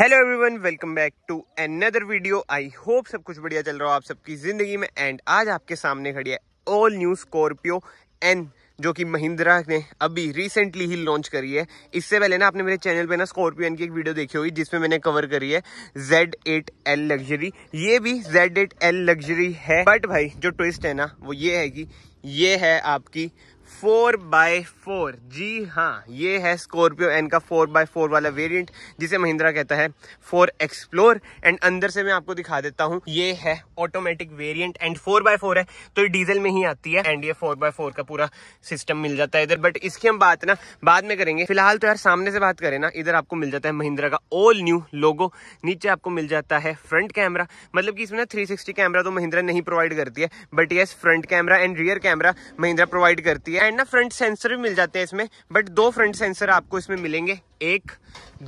hello everyone welcome back to another video I hope सब कुछ बढ़िया चल रहा हो आप सबकी ज़िंदगी में एंड आज आपके सामने खड़ी है ऑल न्यू स्कॉर्पियो एन जो कि महिंद्रा ने अभी रिसेंटली ही लॉन्च करी है इससे पहले ना आपने मेरे चैनल पे ना स्कॉर्पियो एन की एक वीडियो देखी होगी जिसमें मैंने कवर करी है जेड एट एल लग्जरी ये भी जेड एट एल लग्जरी है बट भाई जो ट्विस्ट है ना वो ये है कि ये है आपकी फोर बाय फोर जी हाँ ये है स्कॉर्पियो एन का फोर बाय फोर वाला वेरिएंट जिसे महिंद्रा कहता है फोर एक्सप्लोर एंड अंदर से मैं आपको दिखा देता हूँ ये है automatic variant and four by four है तो ये डीजल में ही आती है एंड ये फोर बाय फोर का पूरा सिस्टम मिल जाता है इधर बट इसकी हम बात ना बाद में करेंगे फिलहाल तो यार सामने से बात करें ना इधर आपको मिल जाता है महिंद्रा का ऑल न्यू लोगो नीचे आपको मिल जाता है फ्रंट कैमरा मतलब कि इसमें ना थ्री कैमरा तो महिंद्रा नहीं प्रोवाइड करती है but yes front camera and rear camera Mahindra provide करती है एंड ना फ्रंट सेंसर भी मिल जाते हैं इसमें बट दो फ्रंट सेंसर आपको इसमें मिलेंगे एक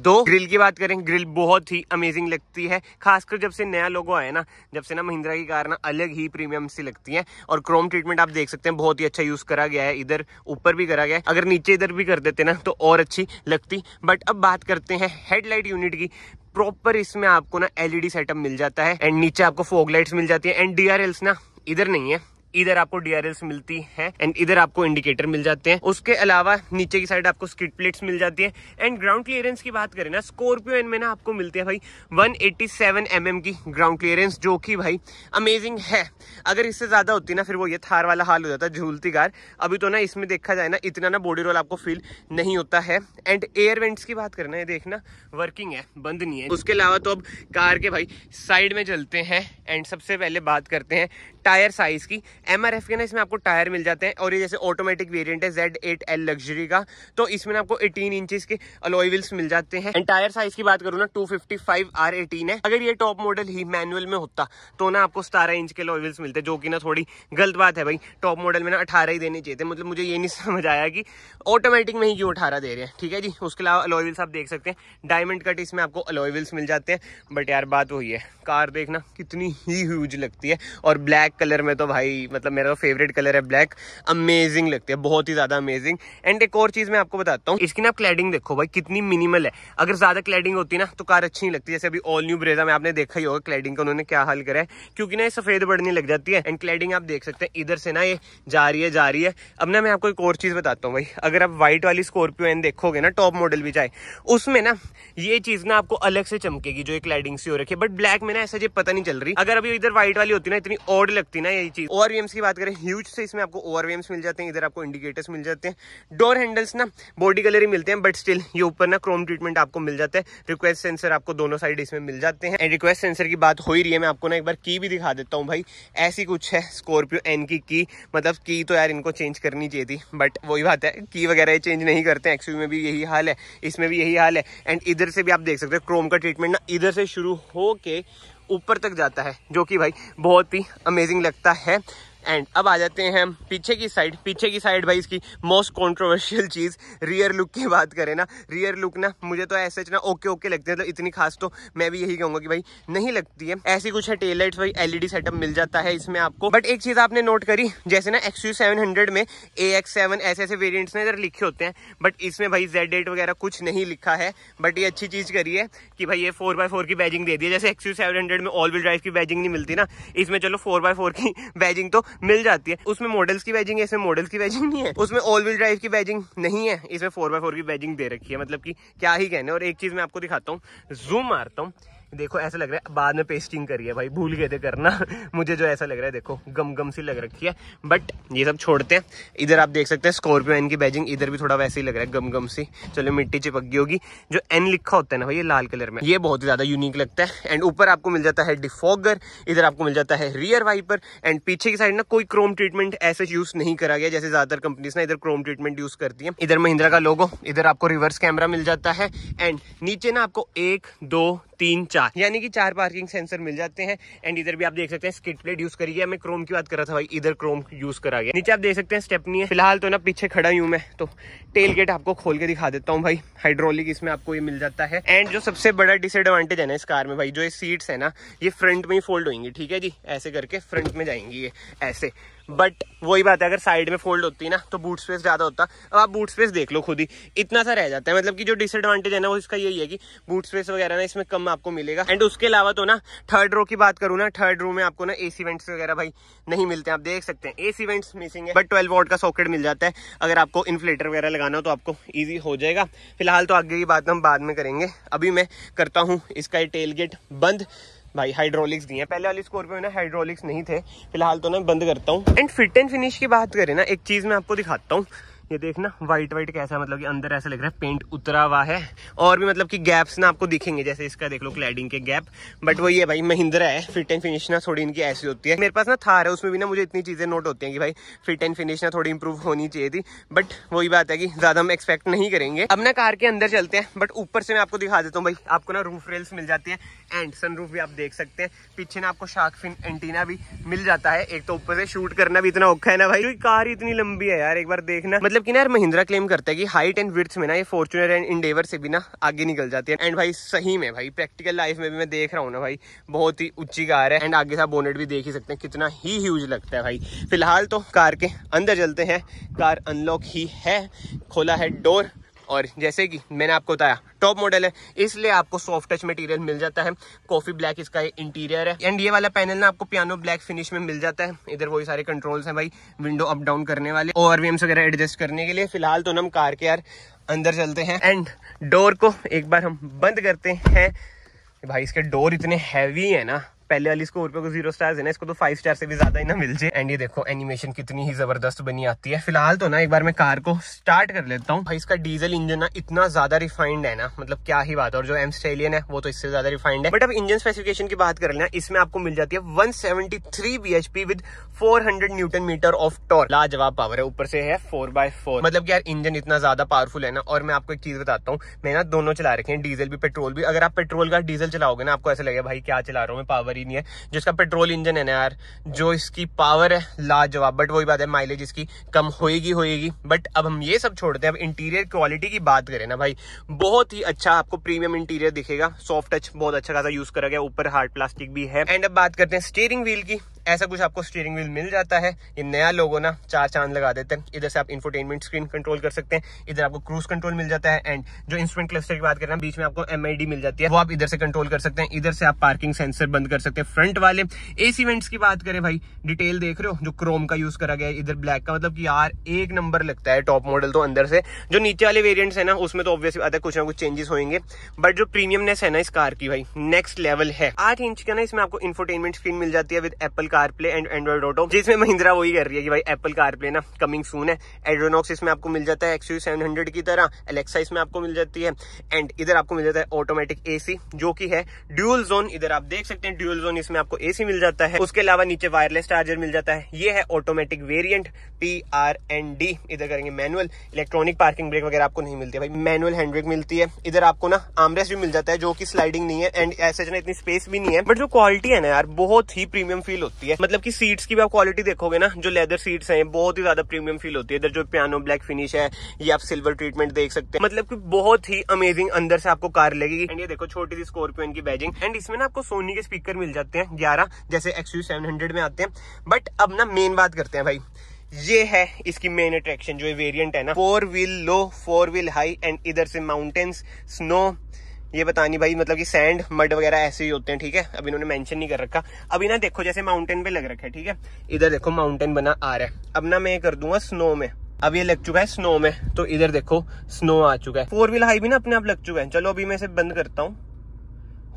दो ग्रिल की बात करें ग्रिल बहुत ही अमेजिंग लगती है खासकर जब से नया लोगो आया ना जब से ना महिंद्रा की कार ना अलग ही प्रीमियम सी लगती है और क्रोम ट्रीटमेंट आप देख सकते हैं बहुत ही अच्छा यूज करा गया है इधर ऊपर भी करा गया है अगर नीचे इधर भी कर देते ना तो और अच्छी लगती बट अब बात करते हैं हेडलाइट यूनिट की प्रॉपर इसमें आपको ना एलईडी सेटअप मिल जाता है एंड नीचे आपको फोग लाइट्स मिल जाती है एंड डी ना इधर नहीं है इधर आपको डीआरएल्स मिलती है एंड इधर आपको इंडिकेटर मिल जाते हैं उसके अलावा नीचे की साइड आपको स्किट प्लेट्स मिल जाती है एंड ग्राउंड क्लियरेंस की बात करें ना स्कॉर्पियो एन में ना आपको मिलती है भाई 187 एमएम की ग्राउंड क्लियरेंस जो कि भाई अमेजिंग है अगर इससे ज्यादा होती ना फिर वो ये थार वाला हाल हो जाता है झूलती कार अभी तो ना इसमें देखा जाए ना इतना ना बॉडी रोल आपको फील नहीं होता है एंड एयर वेंट्स की बात करना ये देखना वर्किंग है बंद नहीं है उसके अलावा तो अब कार के भाई साइड में चलते हैं एंड सबसे पहले बात करते हैं टायर साइज़ की एम आर एफ के ना इसमें आपको टायर मिल जाते हैं और ये जैसे ऑटोमेटिक वेरियंट है जेड एट एल लग्जरी का तो इसमें आपको एटीन इंचज के अलॉय व्हील्स मिल जाते हैं एंड टायर साइज की बात करूँ ना two fifty five R eighteen है अगर ये टॉप मॉडल ही मैनुअल में होता तो ना आपको सतारह इंच के अलॉय व्हील्स मिलते जो कि ना थोड़ी गलत बात है भाई टॉप मॉडल में ना अठारह ही देने चाहिए थे मतलब मुझे ये नहीं समझ आया कि ऑटोमेटिक में ही क्यों अठारह दे रहे हैं ठीक है जी उसके अलावा अलॉय व्हील्स आप देख सकते हैं डायमंड कट इसमें आपको अलॉय व्हील्स मिल जाते हैं बट यार बात वही है कार देखना कितनी ही ह्यूज लगती है और ब्लैक ब्लैक कलर में तो भाई मतलब मेरा तो फेवरेट कलर है ब्लैक अमेजिंग लगती है बहुत ही ज़्यादा अमेजिंग एंड एक और चीज़ मैं आपको बताता हूँ इसकी ना क्लैडिंग देखो भाई कितनी मिनिमल है अगर ज़्यादा क्लैडिंग होती ना तो कार अच्छी नहीं लगती जैसे अभी ऑल न्यू ब्रेजा में आपने देखा ही होगा क्लैडिंग का उन्होंने क्या हाल करा है क्योंकि ना ये सफ़ेद बढ़ने लग जाती है एंड क्लैडिंग आप देख सकते हैं इधर से ना ये जा रही है जा रही है अब ना मैं आपको एक और चीज़ बताता हूँ भाई अगर आप व्हाइट वाली स्कॉर्पियो एन देखोगे ना टॉप मॉडल भी चाहे उसमें ना ये चीज़ ना आपको अलग से चमकेगी जो एक क्लैडिंग सी हो रखी है बट ब्लैक में ना ऐसा पता नहीं चल रही अगर अभी इधर व्हाइट वाली होती ना इतनी ऑड लगती ना ये चीज ओवर की बात करें ह्यूज से इसमें आपको ओवर मिल जाते हैं इधर आपको इंडिकेटर्स मिल जाते हैं डोर हैंडल्स ना बॉडी कलर ही मिलते हैं बट स्टिल ये ऊपर ना क्रोम ट्रीटमेंट आपको मिल जाता है रिक्वेस्ट सेंसर आपको दोनों साइड इसमें मिल जाते हैं एंड रिक्वेस्ट सेंसर की बात हो ही रही है मैं आपको ना एक बार की भी दिखा देता हूँ भाई ऐसी कुछ है स्कॉर्पियो एन की की मतलब की तो यार इनको चेंज करनी चाहिए थी बट वही बात है की वगैरह चेंज नहीं करते हैं एक्सयू में भी यही हाल है इसमें भी यही हाल है एंड इधर से भी आप देख सकते हो क्रोम का ट्रीटमेंट ना इधर से शुरू होके ऊपर तक जाता है जो कि भाई बहुत ही अमेजिंग लगता है एंड अब आ जाते हैं हम पीछे की साइड पीछे की साइड भाई इसकी मोस्ट कंट्रोवर्शियल चीज़ रियर लुक की बात करें ना रियर लुक ना मुझे तो ऐसे ना ओके ओके लगते हैं तो इतनी खास तो मैं भी यही कहूँगा कि भाई नहीं लगती है ऐसी कुछ है टेल लाइट्स भाई एलईडी सेटअप e मिल जाता है इसमें आपको बट एक चीज़ आपने नोट करी जैसे ना यू सेवन में ए एक्स सेवन ऐसे ऐसे वेरियंट्स ने लिखे होते हैं बट इसमें भाई जेड एट वगैरह कुछ नहीं लिखा है बट ये अच्छी चीज़ करी है कि भाई ये फोर बाय फोर की बैजिंग दे दी जैसे जैसे यू सेवन में ऑल व्हील ड्राइव की बैजिंग नहीं मिलती ना इसमें चलो फोर बाय फोर की बैजिंग तो मिल जाती है उसमें मॉडल्स की बैजिंग है इसमें मॉडल्स की बैजिंग नहीं है उसमें ऑल व्हील ड्राइव की बैजिंग नहीं है इसमें फोर बाय फोर की बैजिंग दे रखी है मतलब की क्या ही कहने और एक चीज मैं आपको दिखाता हूँ जूम मारता हूँ देखो ऐसा लग रहा है बाद में पेस्टिंग करी है भाई भूल गए थे करना मुझे जो ऐसा लग रहा है देखो गम गम सी लग रखी है बट ये सब छोड़ते हैं इधर आप देख सकते हैं स्कॉर्पियो एन की बैजिंग इधर भी थोड़ा वैसे ही लग रहा है गम गम सी चलो मिट्टी चिपक गई होगी जो एन लिखा होता है ना भाई ये लाल कलर में ये बहुत ज़्यादा यूनिक लगता है एंड ऊपर आपको मिल जाता है डिफॉगर इधर आपको मिल जाता है रियर वाइपर एंड पीछे की साइड ना कोई क्रोम ट्रीटमेंट ऐसे यूज़ नहीं करा गया जैसे ज़्यादातर कंपनीज ना इधर क्रोम ट्रीटमेंट यूज़ करती है इधर महिंद्रा का लोगो इधर आपको रिवर्स कैमरा मिल जाता है एंड नीचे ना आपको एक दो तीन चार साथ यानी कि चार पार्किंग सेंसर मिल जाते हैं एंड इधर भी आप देख सकते हैं स्किट प्लेट यूज करी है मैं क्रोम की बात कर रहा था भाई इधर क्रोम यूज करा गया नीचे आप देख सकते हैं स्टेपनी है फिलहाल तो ना पीछे खड़ा हूँ मैं तो टेल गेट आपको खोल के दिखा देता हूँ भाई हाइड्रोलिक इसमें आपको ये मिल जाता है एंड जो सबसे बड़ा डिसएडवांटेज है ना इस कार में भाई जो ये सीट्स है ना ये फ्रंट में ही फोल्ड होंगी ठीक है जी ऐसे करके फ्रंट में जाएंगी ये ऐसे बट वही बात है अगर साइड में फोल्ड होती ना तो बूट स्पेस ज़्यादा होता अब आप बूट स्पेस देख लो खुद ही इतना सा रह जाता है मतलब कि जो डिसएडवांटेज है ना वो इसका यही है कि बूट स्पेस वगैरह ना इसमें कम आपको मिलेगा एंड उसके अलावा तो ना थर्ड रो की बात करूँ ना थर्ड रो में आपको ना ए इवेंट्स वगैरह भाई नहीं मिलते हैं आप देख सकते हैं ए इवेंट्स मिसिंग है बट ट्वेल्व वोट का सॉकेट मिल जाता है अगर आपको इन्फ्लेटर वगैरह लगाना हो तो आपको ईजी हो जाएगा फिलहाल तो आगे की बात हम बाद में करेंगे अभी मैं करता हूँ इसका टेल गेट बंद भाई हाइड्रोलिक्स दिए हैं पहले वाली स्कॉर्पियो में ना हाइड्रोलिक्स नहीं थे फिलहाल तो ना बंद करता हूँ एंड फिट एंड फिनिश की बात करें ना एक चीज़ मैं आपको दिखाता हूँ ये देखना व्हाइट व्हाइट कैसा मतलब कि अंदर ऐसा लग रहा है पेंट उतरा हुआ है और भी मतलब कि गैप्स ना आपको दिखेंगे जैसे इसका देख लो क्लैडिंग के गैप बट वही है भाई महिंद्रा है फिट एंड फिनिश ना थोड़ी इनकी ऐसी होती है मेरे पास ना थार है उसमें भी ना मुझे इतनी चीज़ें नोट होती है कि भाई फिट एंड फिनिश ना थोड़ी इंप्रूव होनी चाहिए थी बट वही बात है कि ज़्यादा हम एक्सपेक्ट नहीं करेंगे अब ना कार के अंदर चलते हैं बट ऊपर से मैं आपको दिखा देता हूँ भाई आपको ना रूफ रेल्स मिल जाती है एंड सन रूफ भी आप देख सकते हैं पीछे ना आपको शार्क फिन एंटीना भी मिल जाता है एक तो ऊपर से शूट करना भी इतना औखा है ना भाई कार इतनी लंबी है यार एक बार देखना मतलब जबकि मतलब ना यार महिंद्रा क्लेम करता है कि हाइट एंड विर्थ में ना ये फॉर्चुनर एंड इंडेवर से भी ना आगे निकल जाती है एंड भाई सही में भाई प्रैक्टिकल लाइफ में भी मैं देख रहा हूँ ना भाई बहुत ही ऊंची कार है एंड आगे से बोनेट भी देख ही सकते हैं कितना ही ह्यूज लगता है भाई फिलहाल तो कार के अंदर चलते हैं कार अनलॉक ही है खोला है डोर और जैसे कि मैंने आपको बताया टॉप मॉडल है इसलिए आपको सॉफ्ट टच मटेरियल मिल जाता है कॉफी ब्लैक इसका इंटीरियर है एंड ये वाला पैनल ना आपको पियानो ब्लैक फिनिश में मिल जाता है इधर वही सारे कंट्रोल्स हैं भाई विंडो अप डाउन करने वाले और वीम्स वगैरह एडजस्ट करने के लिए फिलहाल तो हम कार के यार अंदर चलते हैं एंड डोर को एक बार हम बंद करते हैं भाई इसके डोर इतने हैवी है ना पहले वाली स्कोर पे को जीरो स्टार्स है ना इसको तो फाइव स्टार से भी ज्यादा ही ना मिल जाए एंड ये देखो एनिमेशन कितनी ही जबरदस्त बनी आती है फिलहाल तो ना एक बार मैं कार को स्टार्ट कर लेता हूँ भाई इसका डीजल इंजन ना इतना ज्यादा रिफाइंड है ना मतलब क्या ही बात है और जो एमस्ट्रेलियन है वो तो इससे ज्यादा रिफाइंड है बट अब इंजन स्पेसिफिकेशन की बात कर लेना इसमें आपको मिल जाती है one seventy three B H P with four hundred newton metre of torque लाजवाब पावर है ऊपर से है फोर बाय फोर मतलब यार इंजन इतना ज्यादा पावरफुल है ना और मैं आपको एक चीज बताता हूँ मैं ना दोनों चला रखे हैं डीजल भी पेट्रोल भी अगर आप पेट्रोल का डीजल चलाओगे ना आपको ऐसा लगेगा भाई क्या चला रहा हूँ मैं पावर गाड़ी नहीं है जिसका पेट्रोल इंजन है ना यार जो इसकी पावर है लाजवाब बट वही बात है माइलेज इसकी कम होएगी होएगी बट अब हम ये सब छोड़ते हैं अब इंटीरियर क्वालिटी की बात करें ना भाई बहुत ही अच्छा आपको प्रीमियम इंटीरियर दिखेगा सॉफ्ट टच बहुत अच्छा खासा यूज करा गया ऊपर हार्ड प्लास्टिक भी है एंड अब बात करते हैं स्टेयरिंग व्हील की ऐसा कुछ आपको स्टीयरिंग व्हील मिल जाता है ये नया लोगो ना चार चांद लगा देते हैं इधर से आप इंफोटेनमेंट स्क्रीन कंट्रोल कर सकते हैं इधर आपको क्रूज कंट्रोल मिल जाता है एंड जो इंस्ट्रूमेंट क्लस्टर की बात कर रहे हैं बीच में आपको एम मिल जाती है वो आप इधर से कंट्रोल कर सकते हैं इधर से आप पार्किंग सेंसर बंद कर सकते हैं फ्रंट वाले एस इवेंट्स की बात करें भाई डिटेल देख रहे हो जो क्रोम का यूज करा गया इधर ब्लैक का मतलब यार एक नंबर लगता है टॉप मॉडल तो अंदर से जो नीचे वाले वेरियंट्स है ना उसमें तो ऑब्वियसली आता है कुछ ना कुछ चेंजेस होंगे बट जो प्रीमियमनेस है ना इस कार की भाई नेक्स्ट लेवल है आठ इंच का ना इसमें आपको इन्फोटेनमेंट स्क्रीन मिल जाती है with Apple CarPlay and Android Auto जिसमें महिंद्रा वही कर रही है कि भाई एप्पल कारप्ले ना कमिंग सून है एड्रोनॉक्स इसमें आपको मिल जाता है एक्स सेवन हंड्रेड की तरह एलेक्सा इसमें आपको मिल जाती है एंड इधर आपको मिल जाता है ऑटोमेटिक एसी जो की है ड्यूल जोन इधर आप देख सकते हैं ड्यूल जोन इसमें आपको एसी मिल जाता है उसके अलावा नीचे वायरलेस चार्जर मिल जाता है ये है automatic variant P R N D इधर करेंगे मैनुअल इलेक्ट्रॉनिक पार्किंग ब्रेक वगैरह आपको नहीं मिलती है भाई मैनुअल हैंड ब्रेक मिलती है इधर आपको ना आमरेस भी मिल जाता है जो की स्लाइडिंग नहीं है एंड ऐसे इतनी स्पेस भी नहीं है बट जो क्वालिटी है ना यार बहुत ही प्रीमियम फील होती है होती है मतलब की सीट्स की भी आप क्वालिटी देखोगे ना जो लेदर सीट्स है बहुत ही ज्यादा प्रीमियम फील होती है इधर जो पियानो ब्लैक फिनिश है ये आप सिल्वर ट्रीटमेंट देख सकते हैं मतलब की बहुत ही अमेजिंग अंदर से आपको कार लगेगी एंड ये देखो छोटी सी स्कॉर्पियो इनकी बैजिंग एंड इसमें ना आपको सोनी के स्पीकर मिल जाते हैं ग्यारह जैसे यू सेवन में आते हैं बट अब ना मेन बात करते हैं भाई ये है इसकी मेन अट्रैक्शन जो वेरिएंट है ना four wheel low four wheel high and इधर से माउंटेन्स स्नो ये बता नहीं भाई मतलब कि सैंड मड वगैरह ऐसे ही होते हैं ठीक है अभी इन्होंने मेंशन नहीं कर रखा अभी ना देखो जैसे माउंटेन पे लग रखा है ठीक है इधर देखो माउंटेन बना आ रहा है अब ना मैं कर दूंगा स्नो में अब ये लग चुका है स्नो में तो इधर देखो स्नो आ चुका है फोर व्हील हाई भी ना अपने आप लग चुका है चलो अभी मैं इसे बंद करता हूँ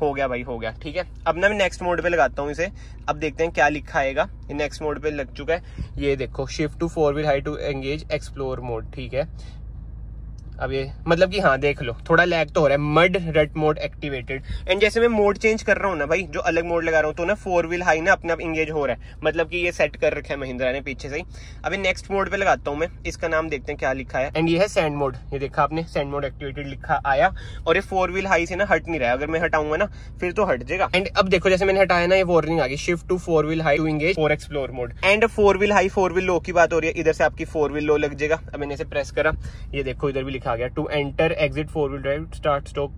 हो गया भाई हो गया ठीक है अब ना मैं नेक्स्ट मोड पे लगाता हूँ इसे अब देखते हैं क्या लिखा आएगा ये नेक्स्ट मोड पे लग चुका है ये देखो shift to four wheel high to engage explore mode ठीक है अब ये मतलब कि हाँ देख लो थोड़ा लैग तो हो रहा है मड रट मोड एक्टिवेटेड एंड जैसे मैं मोड चेंज कर रहा हूँ ना भाई जो अलग मोड लगा रहा हूँ तो ना फोर व्हील हाई ना अपने आप इंगेज हो रहा है मतलब कि ये सेट कर रखा है महिंद्रा ने पीछे से ही अभी नेक्स्ट मोड पे लगाता हूँ मैं इसका नाम देखते हैं क्या लिखा है एंड ये है सैंड मोड ये देखा आपने सैंड मोड एक्टिवेटेड लिखा आया और ये फोर व्हील हाई से ना हट नहीं रहा है अगर मैं हटाऊंगा ना फिर तो हट जाएगा एंड अब देखो जैसे मैंने हटाया ना ये वॉर्निंग आ गई shift to four wheel high to engage four explore mode and four wheel high four wheel low की बात हो रही है इधर से आपकी फोर व्हील लो लग जाएगा अब मैंने इसे प्रेस करा ये देखो इधर भी लिखा आ गया to enter exit four wheel drive start stop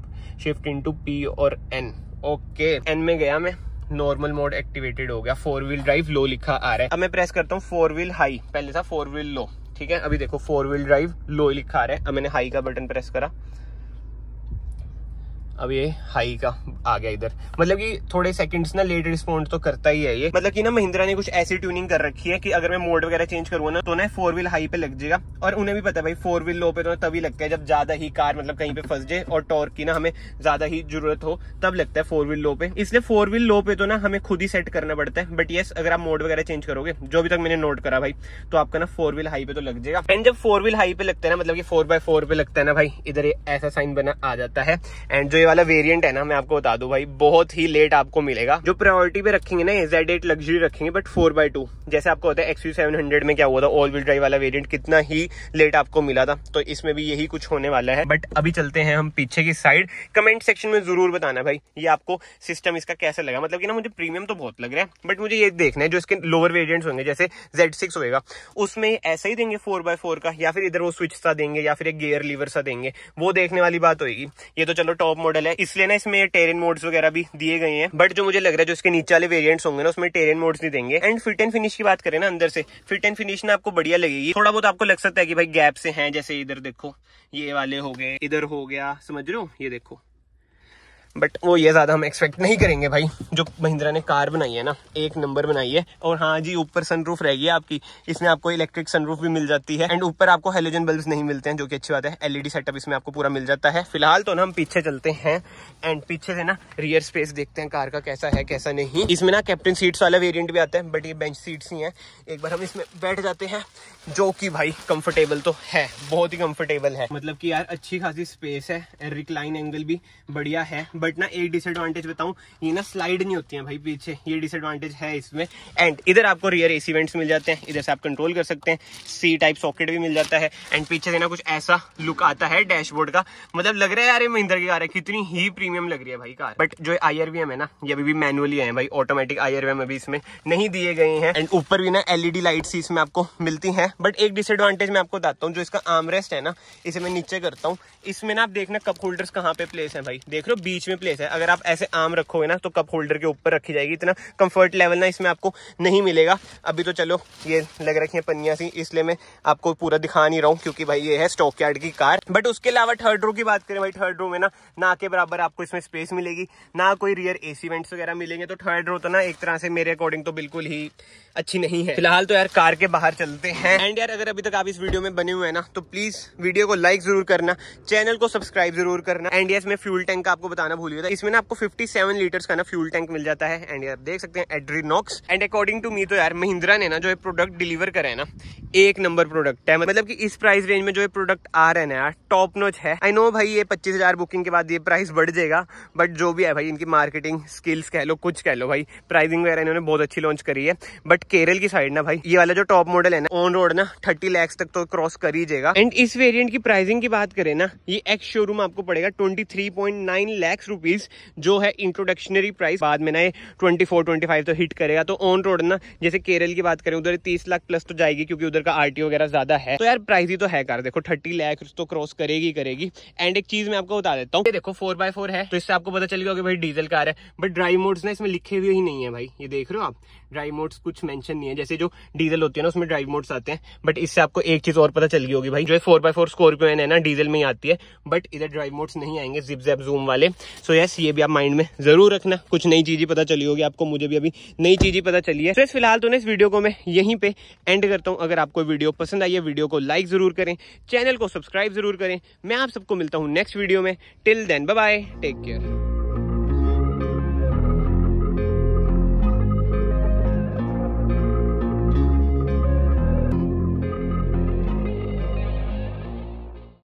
shift into P और एन ओके एन में गया मैं नॉर्मल मोड एक्टिवेटेड हो गया फोर व्हील ड्राइव लो लिखा आ रहा है अब मैं प्रेस करता हूँ फोर व्हील हाई पहले था फोर व्हील लो ठीक है अभी देखो फोर व्हील ड्राइव लो लिखा आ रहा है अब मैंने हाई का बटन प्रेस करा अब ये हाई का आ गया इधर मतलब कि थोड़े सेकंड्स ना लेट रिस्पॉन्ड तो करता ही है ये मतलब कि ना महिंद्रा ने कुछ ऐसी ट्यूनिंग कर रखी है कि अगर मैं मोड वगैरह चेंज करूँ ना तो ना फोर व्हील हाई पे लग जाएगा और उन्हें भी पता है भाई फोर व्हील लो पे तो तभी लगता है जब ज्यादा ही कार मतलब कहीं पे फंस जाए और टॉर्क की ना हमें ज्यादा ही जरूरत हो तब लगता है फोर व्हील लो पे इसलिए फोर व्हील लो पे तो ना हमें खुद ही सेट करना पड़ता है बट येस अगर आप मोड वगैरह चेंज करोगे जो भी तक मैंने नोट करा भाई तो आपका ना फोर व्हील हाई पे तो लग जाएगा एंड जब फोर व्हील हाई पे लगता है ना मतलब कि फोर बाय फोर पे लगता है ना भाई इधर ऐसा साइन बना आ जाता है एंड जो वाला वेरियंट है ना मैं आपको बता दू भाई बहुत ही लेट आपको मिलेगा जो प्रायोरिटी पे रखेंगे ना जेड एट लग्जरी रखेंगे बट फोर बाई टू जैसे आपको होता है एक्सयू सेवन हंड्रेड में क्या हुआ था ऑल व्हील ड्राइव वाला वेरियंट कितना ही लेट आपको मिला था तो इसमें भी यही कुछ होने वाला है बट अभी चलते हैं हम पीछे की साइड कमेंट सेक्शन में जरूर बताना भाई ये आपको सिस्टम इसका कैसा लगा मतलब की ना मुझे प्रीमियम तो बहुत लग रहा है बट मुझे ये देखना है जो इसके लोअर वेरियंट होंगे जैसे जेड सिक्स होगा उसमें ऐसा ही देंगे फोर बाय फोर का या फिर इधर वो स्विच सा देंगे या फिर एक गेयर लीवर सा देंगे वो देखने वाली बात होगी ये तो चलो टॉप मॉडल मॉडल है इसलिए ना इसमें टेरिन मोड्स वगैरह भी दिए गए हैं बट जो मुझे लग रहा है जो इसके नीचे वाले वेरियंट्स होंगे ना उसमें टेरिन मोड्स नहीं देंगे एंड फिट एंड फिनिश की बात करें ना अंदर से फिट एंड फिनिश ना आपको बढ़िया लगेगी थोड़ा बहुत आपको लग सकता है कि भाई गैप से है जैसे इधर देखो ये वाले हो गए इधर हो गया समझ रहे हो ये देखो बट वो ये ज़्यादा हम एक्सपेक्ट नहीं करेंगे भाई जो महिंद्रा ने कार बनाई है ना एक नंबर बनाई है और हाँ जी ऊपर सनरूफ रहेगी आपकी इसमें आपको इलेक्ट्रिक सनरूफ भी मिल जाती है एंड ऊपर आपको हेलोजन बल्ब नहीं मिलते हैं जो कि अच्छी बात है एलईडी सेटअप इसमें आपको पूरा मिल जाता है फिलहाल तो ना हम पीछे चलते हैं एंड पीछे से ना रियर स्पेस देखते हैं कार का कैसा है कैसा नहीं इसमें ना कैप्टन सीट्स वाला वेरियंट भी आता है बट ये बेंच सीट्स ही है एक बार हम इसमें बैठ जाते हैं जो कि भाई कंफर्टेबल तो है बहुत ही कंफर्टेबल है मतलब कि यार अच्छी खासी स्पेस है रिक्लाइन एंगल भी बढ़िया है बट बट ना एक डिसएडवांटेज बताऊं ये ना स्लाइड नहीं होती है भाई पीछे ये डिसएडवांटेज है इसमें एंड इधर आपको रियर एसी वेंट्स मिल जाते हैं इधर से आप कंट्रोल कर सकते हैं सी टाइप सॉकेट भी मिल जाता है एंड पीछे से ना कुछ ऐसा लुक आता है डैशबोर्ड का मतलब लग रहा है यार ये महिंद्रा की कार है कितनी ही प्रीमियम लग रही है भाई कार बट जो आई आर है ना ये अभी भी मैनुअली है भाई ऑटोमेटिक आई आर अभी इसमें नहीं दिए गए हैं एंड ऊपर भी ना एलईडी लाइट्स इसमें आपको मिलती है बट एक डिसएडवांटेज मैं आपको बताता हूँ जो इसका आर्मरेस्ट है ना इसे मैं नीचे करता हूँ इसमें ना आप देखना कप होल्डर्स कहाँ पे प्लेस है भाई देख लो बीच में प्लेस है अगर आप ऐसे आम रखोगे ना तो कप होल्डर के ऊपर रखी जाएगी इतना कंफर्ट लेवल ना इसमें आपको नहीं मिलेगा अभी तो चलो ये लग रखी है पन्निया सी इसलिए मैं आपको पूरा दिखा नहीं रहा हूँ क्योंकि भाई ये है स्टॉक यार्ड की कार बट उसके अलावा थर्ड रो की बात करें भाई थर्ड रो में ना ना के बराबर आपको इसमें स्पेस मिलेगी ना कोई रियर ए वेंट्स वगैरह मिलेंगे तो थर्ड रो तो ना एक तरह से मेरे अकॉर्डिंग तो बिल्कुल ही अच्छी नहीं है फिलहाल तो यार कार के बाहर चलते हैं एंड यार अगर अभी तक आप इस वीडियो में बने हुए हैं ना तो प्लीज वीडियो को लाइक जरूर करना चैनल को सब्सक्राइब जरूर करना एंड यस मैं फ्यूल टैंक का आपको बताना भूल भूलिए था इसमें ना आपको 57 लीटर्स का ना फ्यूल टैंक मिल जाता है एंड यार देख सकते हैं AdrenoX and according to me तो यार महिंद्रा ने ना जो प्रोडक्ट डिलीवर करा है ना एक नंबर प्रोडक्ट है मतलब कि इस प्राइस रेंज में जो ये प्रोडक्ट आ रहे हैं यार टॉप नोच है आई नो भाई ये पच्चीस हजार बुकिंग के बाद ये प्राइस बढ़ जाएगा बट जो भी है भाई इनकी मार्केटिंग स्किल्स कह लो कुछ कह लो भाई प्राइसिंग वगैरह इन्होंने बहुत अच्छी लॉन्च करी है बट केरल की साइड ना भाई ये वाला जो टॉप मॉडल है ना ऑन रोड ना थर्टी लैक्स तक तो क्रॉस कर ही जाएगा एंड इस वेरियंट की प्राइसिंग की बात करें ना ये एक्स शोरूम आपको पड़ेगा twenty three point nine lakhs rupees जो है इंट्रोडक्शनरी प्राइस बाद में ना ये ट्वेंटी फोर ट्वेंटी फाइव तो हिट करेगा तो ऑन रोड ना जैसे केरल की बात करें उधर तीस लाख प्लस तो जाएगी क्योंकि उधर का आर वगैरह ज़्यादा है तो यार प्राइस ही तो है कार देखो थर्टी लाख तो क्रॉस करेगी करेगी एंड एक चीज़ मैं आपको बता देता हूँ देखो फोर बाय फोर है तो इससे आपको पता चल गया कि भाई डीजल कार है बट ड्राइव मोड्स ना इसमें लिखे हुए ही नहीं है भाई ये देख रहे हो आप ड्राइव मोड्स कुछ मेंशन नहीं है जैसे जो डीजल होती है ना उसमें ड्राइव मोड्स आते हैं बट इससे आपको एक चीज और पता चल गई होगी भाई जो है फोर बाय फोर स्कॉर्पियो है ना डीजल में ही आती है बट इधर ड्राइव मोड्स नहीं आएंगे जिप जैप जूम वाले सो यस ये भी आप माइंड में जरूर रखना कुछ नई चीज ही पता चली होगी आपको मुझे भी अभी नई चीज ही पता चली है तो फिलहाल तो ना इस वीडियो को मैं यहीं पे एंड करता हूँ अगर आपको वीडियो पसंद आई है वीडियो को लाइक जरूर करें चैनल को सब्सक्राइब जरूर करें मैं आप सबको मिलता हूँ नेक्स्ट वीडियो में till then bye take care